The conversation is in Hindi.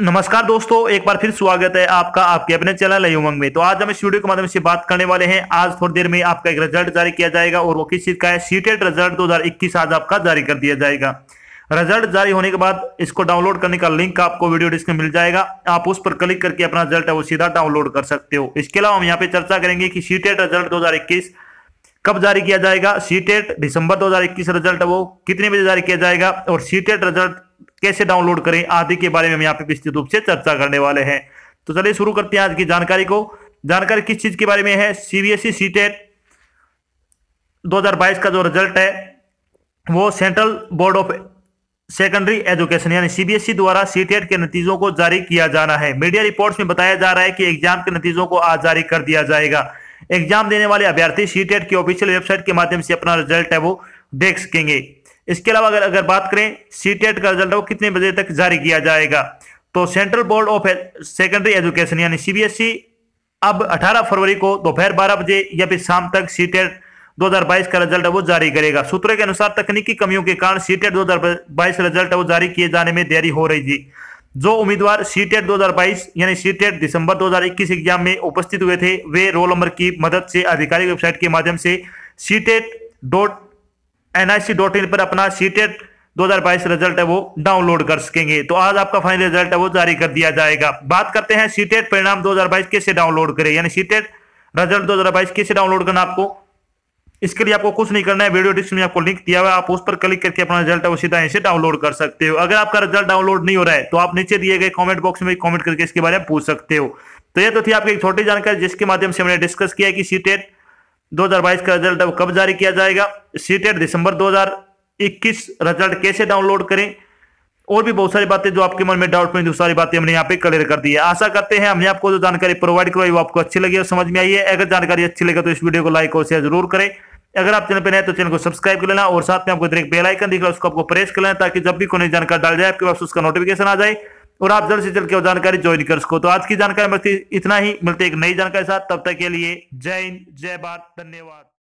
नमस्कार दोस्तों एक बार फिर स्वागत है आपका आपके अपने चैनल है उमंग में तो आज हम इस वीडियो के माध्यम से बात करने वाले हैं आज थोड़ी देर में आपका एक रिजल्ट जारी किया जाएगा और वो किस चीज का है सीटेट रिजल्ट 2021 आज आपका जारी कर दिया जाएगा रिजल्ट जारी होने के बाद इसको डाउनलोड करने का लिंक आपको वीडियो डिस्क मिल जाएगा आप उस पर क्लिक करके अपना रिजल्ट है वो सीधा डाउनलोड कर सकते हो इसके अलावा हम यहाँ पे चर्चा करेंगे कि सीटेट रिजल्ट e दो कब जारी किया जाएगा सीटेट दिसंबर e दो रिजल्ट वो कितने बजे जारी किया जाएगा और सीटेट रिजल्ट कैसे डाउनलोड करें आदि के बारे में हम यहाँ पे विस्तृत रूप से चर्चा करने वाले हैं तो चलिए शुरू करते हैं आज की जानकारी को जानकारी किस चीज के बारे में है सीबीएसई सीटेट दो का जो रिजल्ट है वो central board of secondary education यानी सीबीएसई द्वारा सीटेट के नतीजों को जारी किया जाना है मीडिया रिपोर्ट्स में बताया जा रहा है कि एग्जाम के नतीजों को आज जारी कर दिया जाएगा एग्जाम देने वाले अभ्यर्थी सीटेट की ऑफिशियल वेबसाइट के माध्यम से अपना रिजल्ट है वो देख सकेंगे इसके अलावा अगर अगर बात करें सी का रिजल्ट वो कितने बजे तक जारी किया जाएगा तो central board of secondary education यानी सीबीएसई e, अब 18 फरवरी को दोपहर 12 बजे या फिर शाम तक सी 2022 का रिजल्ट वो जारी करेगा सूत्रों के अनुसार तकनीकी कमियों के कारण सी टेट दो रिजल्ट वो जारी किए जाने में देरी हो रही थी जो उम्मीदवार सी टेट दो यानी सी टेट दिसंबर 2021 एग्जाम में उपस्थित हुए थे वे रोल नंबर की मदद से आधिकारिक वेबसाइट के माध्यम से सी टेट डॉट एनआईसी पर अपना सीटेट 2022 रिजल्ट है वो डाउनलोड कर सकेंगे तो आज आपका फाइनल रिजल्ट है वो जारी कर दिया जाएगा बात करते हैं सीटेट परिणाम 2022 कैसे डाउनलोड करें यानी सीटेट रिजल्ट 2022 कैसे डाउनलोड करना आपको इसके लिए आपको कुछ नहीं करना है वीडियो डिस्क्रिप्शन में आपको लिंक दिया हुआ है आप उस पर क्लिक करके अपना रिजल्ट है वो सीधा इसे डाउनलोड कर सकते हो अगर आपका रिजल्ट डाउनलोड नहीं हो रहा है तो आप नीचे दिए गए कमेंट बॉक्स में कमेंट करके इसके बारे में पूछ सकते हो तो यह तो थी आपकी एक छोटी जानकारी जिसके माध्यम से हमने डिस्कस किया कि सीटेट 2022 का रिजल्ट अब कब जारी किया जाएगा सीटेट दिसंबर 2021 रिजल्ट कैसे डाउनलोड करें और भी बहुत सारी बातें जो आपके मन में डाउट में सारी बातें हमने यहाँ पे क्लियर कर दी है आशा करते हैं हमने आपको जो जानकारी प्रोवाइड करवाई वो आपको अच्छी लगी और समझ में आई है अगर जानकारी अच्छी लगे तो इस वीडियो को लाइक और शेयर जरूर करें अगर आप चैनल पर नए तो चैनल को सब्सक्राइब कर लेना और साथ में आपको बेलाइकन दिख रहा है उसको आपको प्रेस कर लेना ताकि जब भी कोई जानकारी डाल जाए आपके पास उसका नोटिफिकेशन आ जाए और आप जल्द से जल्द क्या जानकारी ज्वाइन कर सको तो आज की जानकारी इतना ही मिलते एक नई जानकारी साथ तब तक के लिए जय हिंद जय भारत धन्यवाद